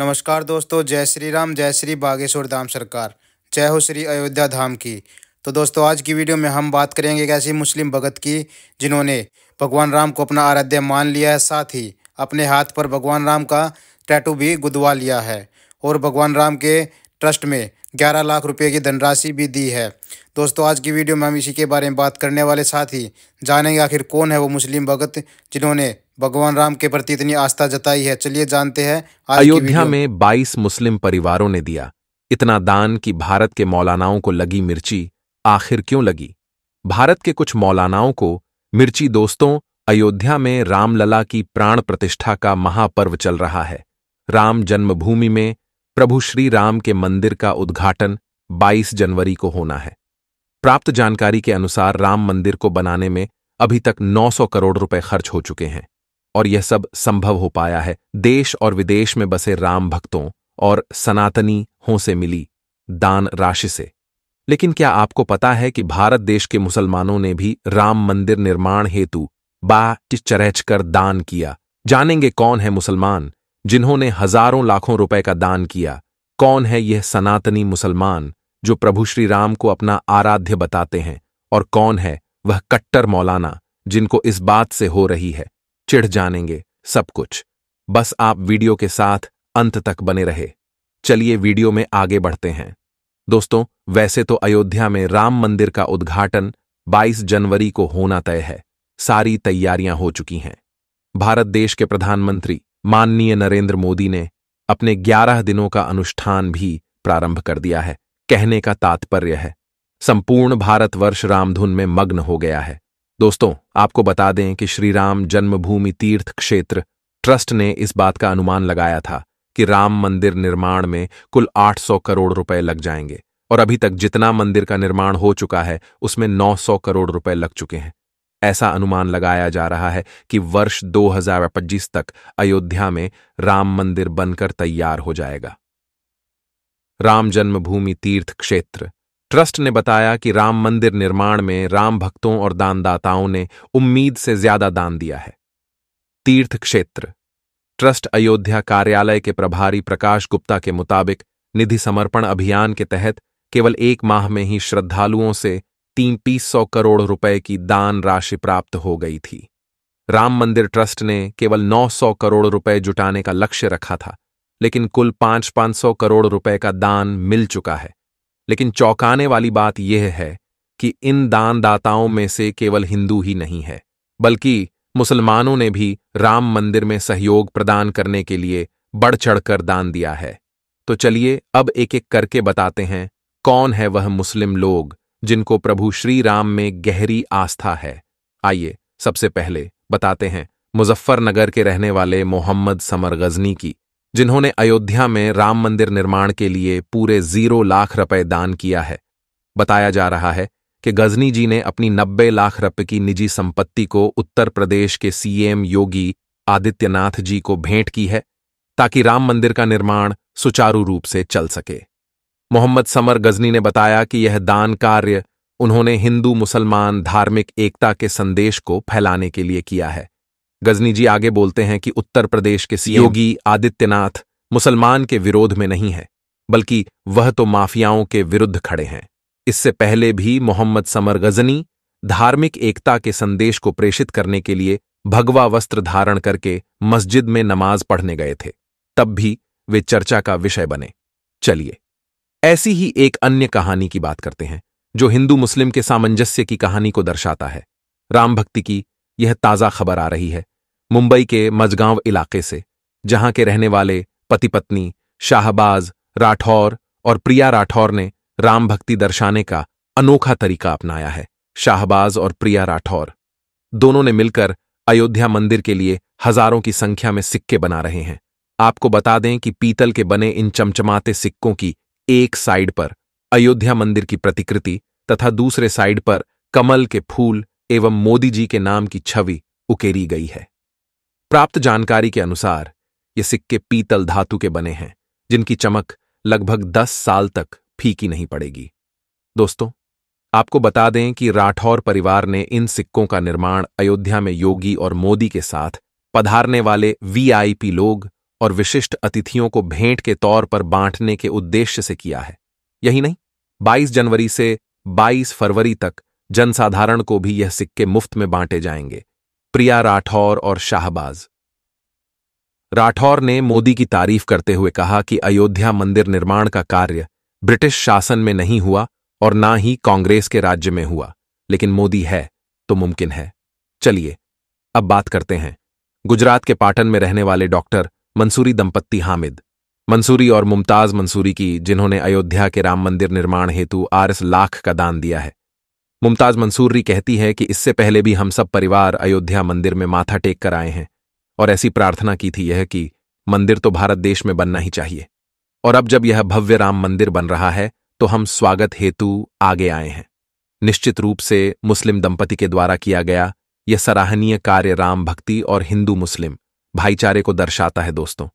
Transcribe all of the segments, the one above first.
नमस्कार दोस्तों जय श्री राम जय श्री बागेश्वर धाम सरकार जय हो श्री अयोध्या धाम की तो दोस्तों आज की वीडियो में हम बात करेंगे एक ऐसी मुस्लिम भगत की जिन्होंने भगवान राम को अपना आराध्य मान लिया है साथ ही अपने हाथ पर भगवान राम का टैटू भी गुदवा लिया है और भगवान राम के ट्रस्ट में ग्यारह लाख रुपये की धनराशि भी दी है दोस्तों आज की वीडियो में हम इसी के बारे में बात करने वाले साथ ही जानेंगे आखिर कौन है वो मुस्लिम भगत जिन्होंने भगवान राम के प्रति इतनी आस्था जताई है चलिए जानते हैं अयोध्या में 22 मुस्लिम परिवारों ने दिया इतना दान कि भारत के मौलानाओं को लगी मिर्ची आखिर क्यों लगी भारत के कुछ मौलानाओं को मिर्ची दोस्तों अयोध्या में रामलला की प्राण प्रतिष्ठा का महापर्व चल रहा है राम जन्मभूमि में प्रभु श्री राम के मंदिर का उद्घाटन 22 जनवरी को होना है प्राप्त जानकारी के अनुसार राम मंदिर को बनाने में अभी तक 900 करोड़ रुपए खर्च हो चुके हैं और यह सब संभव हो पाया है देश और विदेश में बसे राम भक्तों और सनातनी हो से मिली दान राशि से लेकिन क्या आपको पता है कि भारत देश के मुसलमानों ने भी राम मंदिर निर्माण हेतु बाच कर दान किया जानेंगे कौन है मुसलमान जिन्होंने हजारों लाखों रुपए का दान किया कौन है यह सनातनी मुसलमान जो प्रभु श्री राम को अपना आराध्य बताते हैं और कौन है वह कट्टर मौलाना जिनको इस बात से हो रही है चिढ़ जानेंगे सब कुछ बस आप वीडियो के साथ अंत तक बने रहे चलिए वीडियो में आगे बढ़ते हैं दोस्तों वैसे तो अयोध्या में राम मंदिर का उद्घाटन 22 जनवरी को होना तय है सारी तैयारियां हो चुकी हैं भारत देश के प्रधानमंत्री माननीय नरेंद्र मोदी ने अपने 11 दिनों का अनुष्ठान भी प्रारंभ कर दिया है कहने का तात्पर्य है संपूर्ण भारतवर्ष रामधुन में मग्न हो गया है दोस्तों आपको बता दें कि श्रीराम जन्मभूमि तीर्थ क्षेत्र ट्रस्ट ने इस बात का अनुमान लगाया था कि राम मंदिर निर्माण में कुल 800 करोड़ रुपए लग जाएंगे और अभी तक जितना मंदिर का निर्माण हो चुका है उसमें 900 करोड़ रुपए लग चुके हैं ऐसा अनुमान लगाया जा रहा है कि वर्ष दो तक अयोध्या में राम मंदिर बनकर तैयार हो जाएगा राम जन्मभूमि तीर्थ क्षेत्र ट्रस्ट ने बताया कि राम मंदिर निर्माण में राम भक्तों और दानदाताओं ने उम्मीद से ज्यादा दान दिया है तीर्थ क्षेत्र ट्रस्ट अयोध्या कार्यालय के प्रभारी प्रकाश गुप्ता के मुताबिक निधि समर्पण अभियान के तहत केवल एक माह में ही श्रद्धालुओं से तीन सौ करोड़ रुपए की दान राशि प्राप्त हो गई थी राम मंदिर ट्रस्ट ने केवल 900 करोड़ रुपए जुटाने का लक्ष्य रखा था लेकिन कुल पांच सौ करोड़ रुपए का दान मिल चुका है लेकिन चौंकाने वाली बात यह है कि इन दानदाताओं में से केवल हिंदू ही नहीं है बल्कि मुसलमानों ने भी राम मंदिर में सहयोग प्रदान करने के लिए बढ़ चढ़कर दान दिया है तो चलिए अब एक एक करके बताते हैं कौन है वह मुस्लिम लोग जिनको प्रभु श्री राम में गहरी आस्था है आइए सबसे पहले बताते हैं मुजफ्फरनगर के रहने वाले मोहम्मद समर गजनी की जिन्होंने अयोध्या में राम मंदिर निर्माण के लिए पूरे जीरो लाख रुपए दान किया है बताया जा रहा है कि गजनी जी ने अपनी नब्बे लाख रुपए की निजी संपत्ति को उत्तर प्रदेश के सीएम योगी आदित्यनाथ जी को भेंट की है ताकि राम मंदिर का निर्माण सुचारू रूप से चल सके मोहम्मद समर गजनी ने बताया कि यह दान कार्य उन्होंने हिंदू मुसलमान धार्मिक एकता के संदेश को फैलाने के लिए किया है गजनी जी आगे बोलते हैं कि उत्तर प्रदेश के योगी आदित्यनाथ मुसलमान के विरोध में नहीं है बल्कि वह तो माफियाओं के विरुद्ध खड़े हैं इससे पहले भी मोहम्मद समर गजनी धार्मिक एकता के संदेश को प्रेषित करने के लिए भगवा वस्त्र धारण करके मस्जिद में नमाज पढ़ने गए थे तब भी वे चर्चा का विषय बने चलिए ऐसी ही एक अन्य कहानी की बात करते हैं जो हिंदू मुस्लिम के सामंजस्य की कहानी को दर्शाता है राम भक्ति की यह ताज़ा खबर आ रही है मुंबई के मजगांव इलाके से जहां के रहने वाले पति पत्नी शाहबाज राठौर और प्रिया राठौर ने राम भक्ति दर्शाने का अनोखा तरीका अपनाया है शाहबाज और प्रिया राठौर दोनों ने मिलकर अयोध्या मंदिर के लिए हजारों की संख्या में सिक्के बना रहे हैं आपको बता दें कि पीतल के बने इन चमचमाते सिक्कों की एक साइड पर अयोध्या मंदिर की प्रतिकृति तथा दूसरे साइड पर कमल के फूल एवं मोदी जी के नाम की छवि उकेरी गई है प्राप्त जानकारी के अनुसार ये सिक्के पीतल धातु के बने हैं जिनकी चमक लगभग दस साल तक फीकी नहीं पड़ेगी दोस्तों आपको बता दें कि राठौर परिवार ने इन सिक्कों का निर्माण अयोध्या में योगी और मोदी के साथ पधारने वाले वीआईपी लोग और विशिष्ट अतिथियों को भेंट के तौर पर बांटने के उद्देश्य से किया है यही नहीं 22 जनवरी से 22 फरवरी तक जनसाधारण को भी यह सिक्के मुफ्त में बांटे जाएंगे प्रिया राठौर और शाहबाज राठौर ने मोदी की तारीफ करते हुए कहा कि अयोध्या मंदिर निर्माण का कार्य ब्रिटिश शासन में नहीं हुआ और ना ही कांग्रेस के राज्य में हुआ लेकिन मोदी है तो मुमकिन है चलिए अब बात करते हैं गुजरात के पाटन में रहने वाले डॉक्टर मंसूरी दंपत्ति हामिद मंसूरी और मुमताज मंसूरी की जिन्होंने अयोध्या के राम मंदिर निर्माण हेतु आर एस लाख का दान दिया है मुमताज मंसूरी कहती है कि इससे पहले भी हम सब परिवार अयोध्या मंदिर में माथा टेक कर आए हैं और ऐसी प्रार्थना की थी यह कि मंदिर तो भारत देश में बनना ही चाहिए और अब जब यह भव्य राम मंदिर बन रहा है तो हम स्वागत हेतु आगे आए हैं निश्चित रूप से मुस्लिम दंपति के द्वारा किया गया यह सराहनीय कार्य राम भक्ति और हिंदू मुस्लिम भाईचारे को दर्शाता है दोस्तों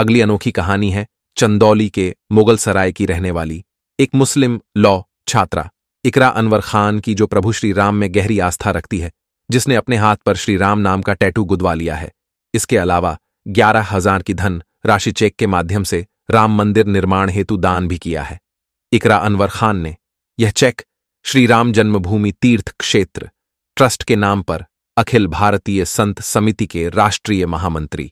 अगली अनोखी कहानी है चंदौली के मुगल सराय की रहने वाली एक मुस्लिम लॉ छात्रा इकरा अनवर खान की जो प्रभु श्री राम में गहरी आस्था रखती है जिसने अपने हाथ पर श्री राम नाम का टैटू गुदवा लिया है इसके अलावा ग्यारह हजार की धन राशि चेक के माध्यम से राम मंदिर निर्माण हेतु दान भी किया है इकरा अनवर खान ने यह चेक श्री राम जन्मभूमि तीर्थ क्षेत्र ट्रस्ट के नाम पर अखिल भारतीय संत समिति के राष्ट्रीय महामंत्री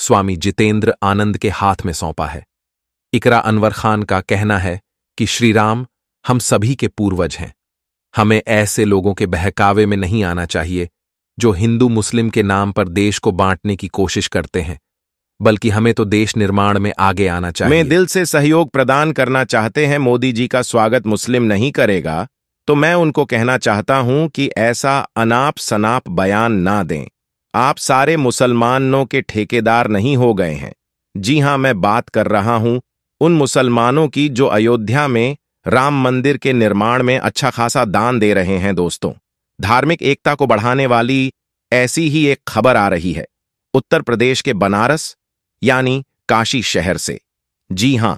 स्वामी जितेंद्र आनंद के हाथ में सौंपा है इकरा अनवर खान का कहना है कि श्री राम हम सभी के पूर्वज हैं हमें ऐसे लोगों के बहकावे में नहीं आना चाहिए जो हिंदू मुस्लिम के नाम पर देश को बांटने की कोशिश करते हैं बल्कि हमें तो देश निर्माण में आगे आना चाहिए मैं दिल से सहयोग प्रदान करना चाहते हैं मोदी जी का स्वागत मुस्लिम नहीं करेगा तो मैं उनको कहना चाहता हूं कि ऐसा अनाप सनाप बयान ना दें आप सारे मुसलमानों के ठेकेदार नहीं हो गए हैं जी हां मैं बात कर रहा हूं उन मुसलमानों की जो अयोध्या में राम मंदिर के निर्माण में अच्छा खासा दान दे रहे हैं दोस्तों धार्मिक एकता को बढ़ाने वाली ऐसी ही एक खबर आ रही है उत्तर प्रदेश के बनारस यानी काशी शहर से जी हां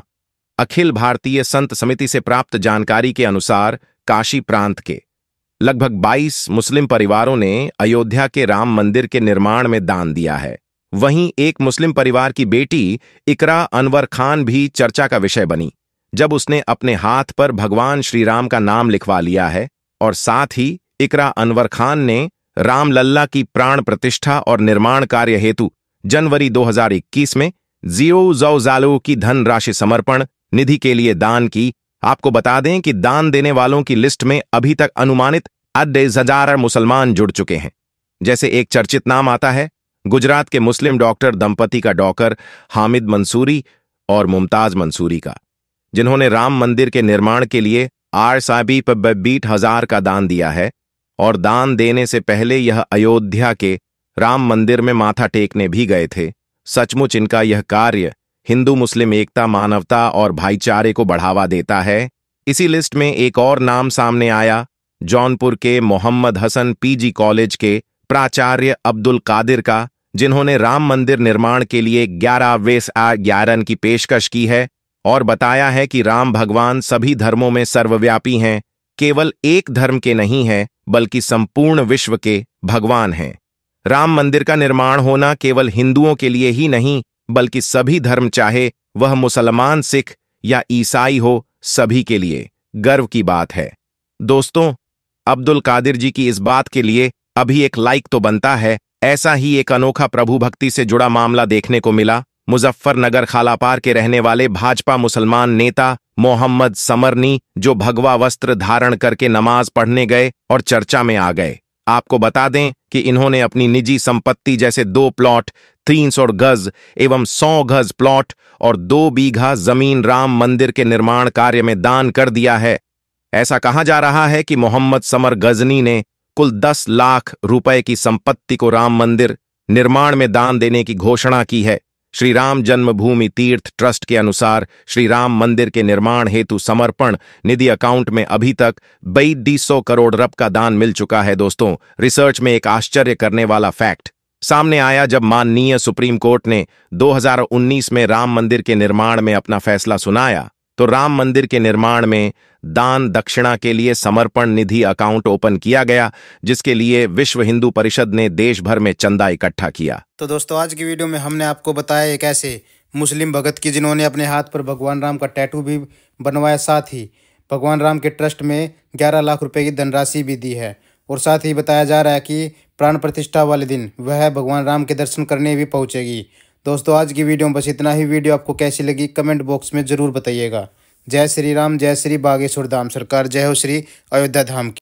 अखिल भारतीय संत समिति से प्राप्त जानकारी के अनुसार काशी प्रांत के लगभग 22 मुस्लिम परिवारों ने अयोध्या के राम मंदिर के निर्माण में दान दिया है वहीं एक मुस्लिम परिवार की बेटी इकरा अनवर खान भी चर्चा का विषय बनी जब उसने अपने हाथ पर भगवान श्री राम का नाम लिखवा लिया है और साथ ही इकरा अनवर खान ने रामलल्ला की प्राण प्रतिष्ठा और निर्माण कार्य हेतु जनवरी 2021 में जो जौजालो की धन राशि समर्पण निधि के लिए दान की आपको बता दें कि दान देने वालों की लिस्ट में अभी तक अनुमानित अड्डे हजार मुसलमान जुड़ चुके हैं जैसे एक चर्चित नाम आता है गुजरात के मुस्लिम डॉक्टर दंपति का डॉक्टर हामिद मंसूरी और मुमताज मंसूरी का जिन्होंने राम मंदिर के निर्माण के लिए आर साबी पर बीट हजार का दान दिया है और दान देने से पहले यह अयोध्या के राम मंदिर में माथा टेकने भी गए थे सचमुच इनका यह कार्य हिंदू मुस्लिम एकता मानवता और भाईचारे को बढ़ावा देता है इसी लिस्ट में एक और नाम सामने आया जौनपुर के मोहम्मद हसन पीजी कॉलेज के प्राचार्य अब्दुल कादिर का जिन्होंने राम मंदिर निर्माण के लिए ग्यारह वेस आ ग्यारह की पेशकश की है और बताया है कि राम भगवान सभी धर्मों में सर्वव्यापी हैं केवल एक धर्म के नहीं हैं बल्कि संपूर्ण विश्व के भगवान हैं राम मंदिर का निर्माण होना केवल हिंदुओं के लिए ही नहीं बल्कि सभी धर्म चाहे वह मुसलमान सिख या ईसाई हो सभी के लिए गर्व की बात है दोस्तों अब्दुल कादिर जी की इस बात के लिए अभी एक लाइक तो बनता है ऐसा ही एक अनोखा प्रभु भक्ति से जुड़ा मामला देखने को मिला मुजफ्फरनगर खालापार के रहने वाले भाजपा मुसलमान नेता मोहम्मद समरनी जो भगवा वस्त्र धारण करके नमाज पढ़ने गए और चर्चा में आ गए आपको बता दें कि इन्होंने अपनी निजी संपत्ति जैसे दो प्लॉट तीन सौ गज एवं सौ गज प्लॉट और दो बीघा जमीन राम मंदिर के निर्माण कार्य में दान कर दिया है ऐसा कहा जा रहा है कि मोहम्मद समर गजनी ने कुल दस लाख रुपए की संपत्ति को राम मंदिर निर्माण में दान देने की घोषणा की है श्री राम जन्मभूमि तीर्थ ट्रस्ट के अनुसार श्री राम मंदिर के निर्माण हेतु समर्पण निधि अकाउंट में अभी तक बीस सौ करोड़ रब का दान मिल चुका है दोस्तों रिसर्च में एक आश्चर्य करने वाला फैक्ट सामने आया जब माननीय सुप्रीम कोर्ट ने 2019 में राम मंदिर के निर्माण में अपना फैसला सुनाया तो राम मंदिर के निर्माण में दान दक्षिणा के लिए समर्पण निधि अकाउंट ओपन किया गया जिसके लिए विश्व हिंदू परिषद ने देश भर में चंदा इकट्ठा किया तो दोस्तों आज की वीडियो में हमने आपको बताया एक ऐसे मुस्लिम भगत की जिन्होंने अपने हाथ पर भगवान राम का टैटू भी बनवाया साथ ही भगवान राम के ट्रस्ट में ग्यारह लाख रुपये की धनराशि भी दी है और साथ ही बताया जा रहा है कि प्राण प्रतिष्ठा वाले दिन वह भगवान राम के दर्शन करने भी पहुँचेगी दोस्तों आज की वीडियो में बस इतना ही वीडियो आपको कैसी लगी कमेंट बॉक्स में ज़रूर बताइएगा जय श्री राम जय श्री बागेश्वर धाम सरकार जय हो श्री अयोध्या धाम की